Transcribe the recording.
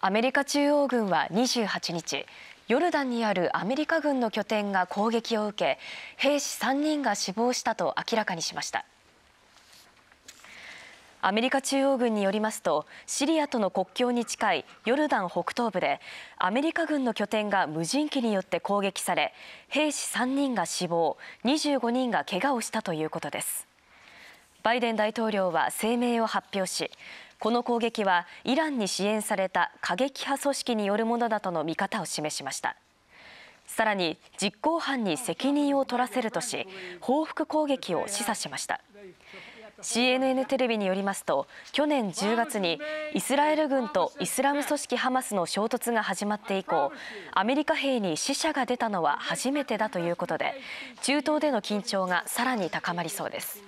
アメリカ中央軍は28日ヨルダンにあるアメリカ軍の拠点が攻撃を受け兵士3人が死亡したと明らかにしましたアメリカ中央軍によりますとシリアとの国境に近いヨルダン北東部でアメリカ軍の拠点が無人機によって攻撃され兵士3人が死亡25人が怪我をしたということですバイデン大統領は声明を発表しこの攻撃はイランに支援された過激派組織によるものだとの見方を示しましたさらに実行犯に責任を取らせるとし報復攻撃を示唆しました CNN テレビによりますと去年10月にイスラエル軍とイスラム組織ハマスの衝突が始まって以降アメリカ兵に死者が出たのは初めてだということで中東での緊張がさらに高まりそうです。